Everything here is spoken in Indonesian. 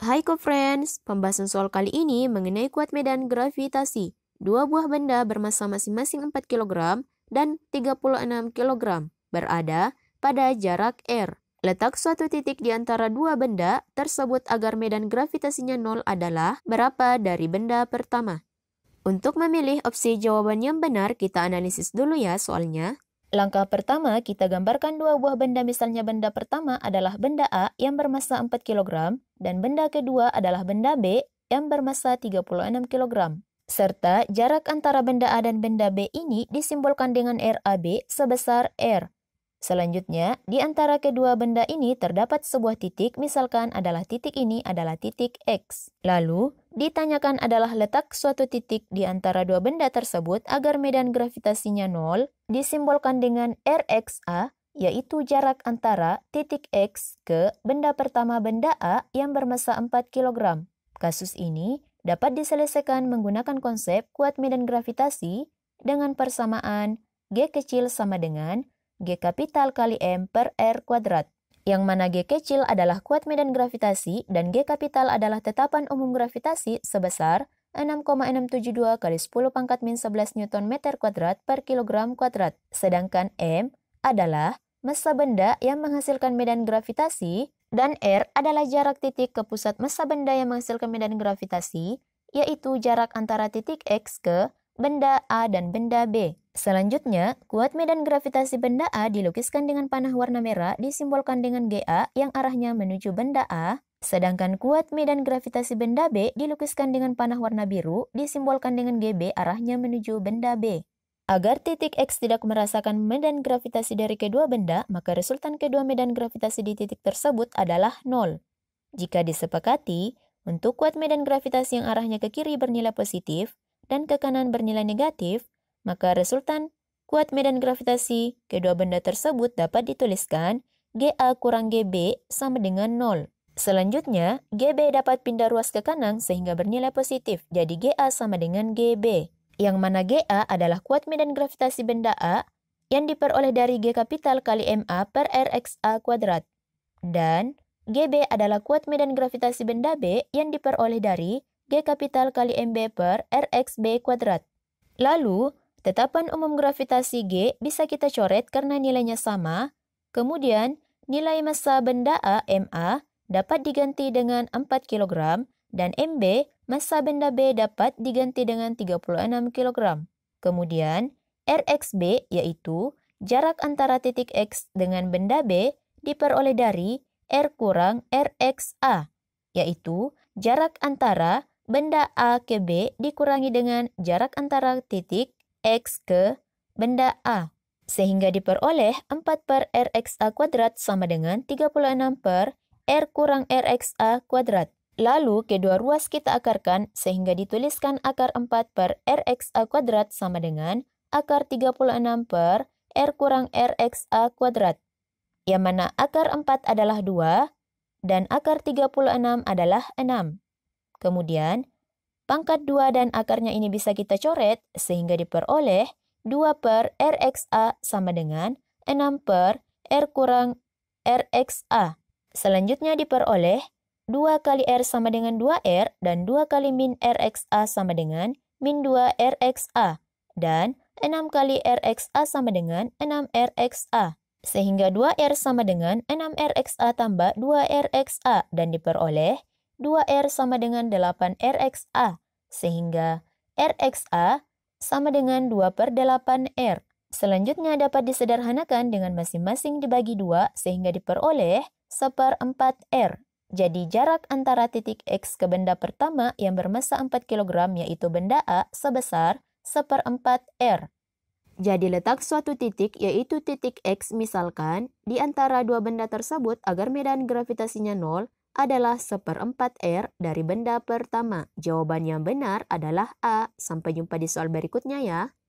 Hai co-friends, pembahasan soal kali ini mengenai kuat medan gravitasi. Dua buah benda bermassa masing-masing 4 kg dan 36 kg berada pada jarak R. Letak suatu titik di antara dua benda tersebut agar medan gravitasinya nol adalah berapa dari benda pertama. Untuk memilih opsi jawaban yang benar, kita analisis dulu ya soalnya. Langkah pertama, kita gambarkan dua buah benda misalnya benda pertama adalah benda A yang bermassa 4 kg dan benda kedua adalah benda B yang bermassa 36 kg. Serta jarak antara benda A dan benda B ini disimbolkan dengan RAB sebesar R. Selanjutnya, di antara kedua benda ini terdapat sebuah titik, misalkan adalah titik ini adalah titik X. Lalu, ditanyakan adalah letak suatu titik di antara dua benda tersebut agar medan gravitasinya nol disimbolkan dengan RXA, yaitu jarak antara titik X ke benda pertama benda A yang bermassa 4 kg. Kasus ini dapat diselesaikan menggunakan konsep kuat medan gravitasi dengan persamaan G kecil sama dengan G kapital kali M per R kuadrat yang mana G kecil adalah kuat medan gravitasi dan G kapital adalah tetapan umum gravitasi sebesar 6,672 kali 10 pangkat min 11 Newton meter kuadrat per kilogram kuadrat. Sedangkan M adalah massa benda yang menghasilkan medan gravitasi dan R adalah jarak titik ke pusat massa benda yang menghasilkan medan gravitasi, yaitu jarak antara titik X ke benda A dan benda B. Selanjutnya, kuat medan gravitasi benda A dilukiskan dengan panah warna merah disimbolkan dengan GA yang arahnya menuju benda A, sedangkan kuat medan gravitasi benda B dilukiskan dengan panah warna biru disimbolkan dengan GB arahnya menuju benda B. Agar titik X tidak merasakan medan gravitasi dari kedua benda, maka resultan kedua medan gravitasi di titik tersebut adalah 0. Jika disepakati, untuk kuat medan gravitasi yang arahnya ke kiri bernilai positif, dan ke kanan bernilai negatif, maka resultan kuat medan gravitasi kedua benda tersebut dapat dituliskan GA kurang GB sama dengan 0. Selanjutnya, GB dapat pindah ruas ke kanan sehingga bernilai positif, jadi GA sama dengan GB. Yang mana GA adalah kuat medan gravitasi benda A yang diperoleh dari G kapital kali MA per RXA kuadrat. Dan GB adalah kuat medan gravitasi benda B yang diperoleh dari G kapital kali MB per RXB kuadrat. Lalu, tetapan umum gravitasi G bisa kita coret karena nilainya sama. Kemudian, nilai massa benda A MA dapat diganti dengan 4 kg dan MB massa benda B dapat diganti dengan 36 kg. Kemudian, RXB yaitu jarak antara titik X dengan benda B diperoleh dari R kurang RXA, yaitu jarak antara benda A ke B dikurangi dengan jarak antara titik X ke benda A, sehingga diperoleh 4 per RXA kuadrat sama dengan 36 per R kurang RXA kuadrat. Lalu kedua ruas kita akarkan sehingga dituliskan akar 4 per RXA kuadrat sama dengan akar 36 per R kurang RXA kuadrat. Yang mana akar 4 adalah 2 dan akar 36 adalah 6. Kemudian, pangkat 2 dan akarnya ini bisa kita coret sehingga diperoleh 2 per RXA sama dengan 6 per R kurang RXA. Selanjutnya diperoleh 2 kali R sama dengan 2R dan 2 kali min RXA sama dengan min 2 RXA dan 6 kali RXA sama dengan 6 RXA. Sehingga 2R sama dengan 6 RXA tambah 2 RXA dan diperoleh 2R sama dengan 8 RXA, sehingga RXA sama dengan 2 per 8 R. Selanjutnya dapat disederhanakan dengan masing-masing dibagi 2 sehingga diperoleh 1 per 4 R. Jadi jarak antara titik X ke benda pertama yang bermassa 4 kg yaitu benda A sebesar 1 per 4 R. Jadi letak suatu titik yaitu titik X misalkan di antara dua benda tersebut agar medan gravitasinya nol, adalah seperempat R dari benda pertama. Jawaban yang benar adalah A. Sampai jumpa di soal berikutnya ya.